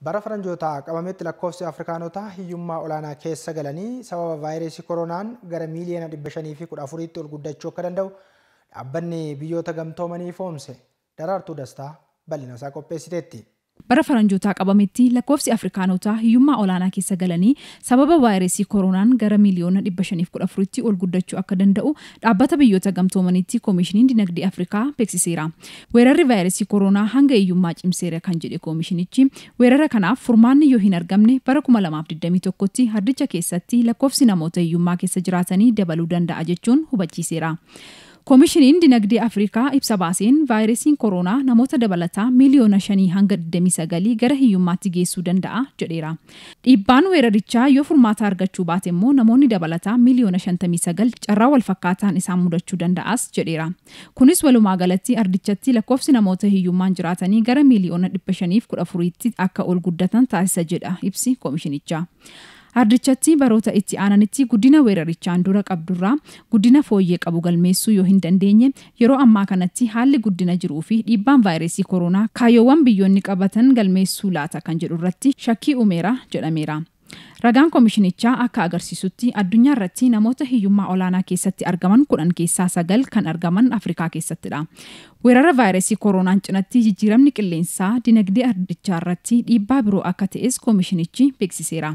bara faranjootaa qabametti lakkoofsi afrikaanotaa hiyyummaa olaanaa keessa galanii sababa vaayirasii koronaan gara miiliyoona 514tti ol guddachuu akka danda'u dhaabbanni biyyoota gamtoomanii foomse daraartuu dastaa bal'ina isaa qopheessiteetti. bara faranjootaa qabametti lakkoofsi afrikaanotaa hiyyummaa olaanaa keessa galanii sababa vaayirasii koroonaan gara miiliyoona 514tti ol guddachuu akka danda'u dhaabbata biyyoota gamtoomanitti koomishiniin dinagdee afrikaa beeksiseera weerarri vaayirasii koroonaa hanga hiyyummaa cimseera kan jedhe koomishinichi weerara kanaaf furmaanni yoo hin argamne bara 2021tti hardicha keessatti lakkoofsi namoota hiyyummaa keessa jiraatanii dabaluu danda'a jechuun hubachiiseera. koomishiniin dinagdee afrikaa ibsa baaseen vaayirasiin koronaa namoota dabalataa miiliyoona shanii hanga 29 gara hiyyummaatti geessuu danda'a jedheera dhiibbaan weerarichaa yoo furmaataa argachuu baate immoo namoonni dabalataa miiliyoona 59 carraa wal fakkaataan isaan mudachuu danda'as jedheera kunis walumaa galatti ardichatti lakkoofsi namoota hiyyummaan jiraatanii gara miiliyoona 514tti akka ol guddatan taasisa jedha ibsi koomishinicha. Ardichatti baroota itti aananitti guddina weerarichaan dura qabdurraa guddina fooyyee qabu galmeessuu yoo hin dandeenye yeroo ammaa kanatti haalli guddina jiruu fi dhiibbaan vaayirasii koronaa kaayyoowwan biyyoonni qabatan galmeessuu laata kan jedhu irratti shakkii uumeera jedhameera. ragaan komishinichaa akka agarsiisutti addunyaa irratti namoota hiyyummaa olaanaa keessatti argaman kudhan keessaa sagal kan argaman afrikaa keessattidha weerara vaayirasii koronaan cinatti jijjiiramni qilleensaa dinagdee ardichaa irratti dhiibbaa biroo akka ta'es komishinichi beeksiseera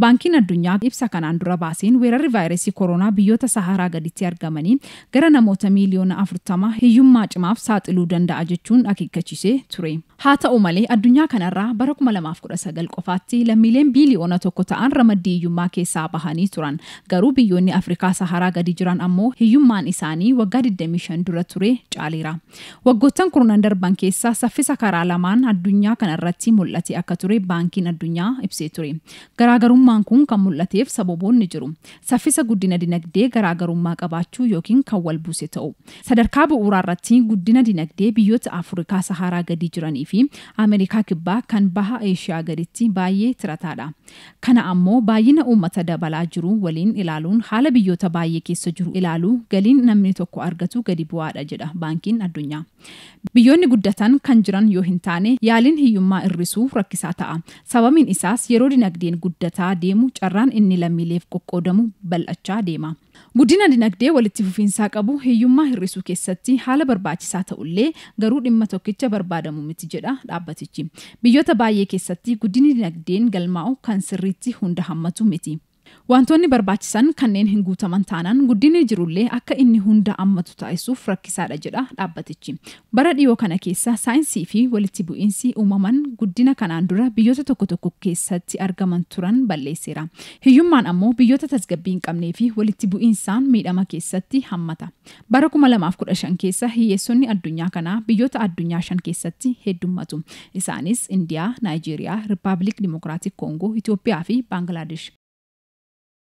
baankiin addunyaa ibsa kanaan dura baaseen weerarri vaayirasii kooroonaa biyyoota saharaa gaditti argamanii gara namoota miiliyoona afurtama hiyyummaa cimaaf saaxiluu danda'a jechuun akeekkachiisee ture haa ta'u malee addunyaa kanarra bara 2019 qofaatti lammiileen biiliyoona tokko ta'an ramaddii hiyyummaa keessaa bahanii turan garuu biyyoonni afrikaa saharaa gadi jiran ammoo hiyyummaan isaanii waggaa 25 dura ture caaleera waggoottan kurnan darban keessaa saffisa karaa lamaan addunyaa kanarratti mul'ate akka ture baankiin addunyaa ibsee ture garaagarummaan kun kan mul'ateef sababoonni jiru saffisa guddina dinagdee garaagarummaa qabaachuu yookiin kan wal buuse ta'u sadarkaa bu'uuraa irratti guddina dinagdee biyyoota afrikaa saharaa gadi jiranii fi ameerikaa kibbaa kan baha eeshiyaa gaditti baay'ee tirataadha kana ammoo baay'ina uummata dabalaa jiru waliin ilaaluun haala biyyoota baay'ee keessa jiru ilaalu galiin namni tokko argatu gadi bu'aadha jedha baankiin addunyaa. Biyyoonni guddatan kan jiran yoo hin taane yaaliin hiyyummaa hir'isuu rakkisaa ta'a. Sababiin isaas yeroo dinagdeen guddataa deemu carraan inni lammiileef qoqqoodamu bal'achaa deema. Guddina dinagdee walitti fufiinsaa qabu hiyyummaa hir'isuu keessatti haala barbaachisaa ta'ullee garuu dhimma tokkicha barbaadamu miti jedha dhaabbatichi. Biyyoota baay'ee keessatti guddinni dinagdeen galmaa'u hunda hammatu miti. Wantoonni barbaachisan kanneen hin guutaman taanaan guddinni jirullee akka inni hunda ammatu taaisuuf rakkisaadha jedha dhaabbatichi. Bara dhiyoo kana keessa saayinsii fi walitti bu'iinsi uumaman guddina kanaan dura biyyoota tokko tokko keessatti argaman turan balleesseera. Hiyyummaan ammoo biyyoota tasgabbii hin qabnee fi walitti bu'iinsaan miidhama keessatti hammata. Bara 2015 keessa hiyyeessonni addunyaa kanaa biyyoota addunyaa shan keessatti heddummatu. Isaanis Indiyaa, naaijeeriyaa Rippaabilik Dimookiraatik Koongoo, Itoophiyaa fi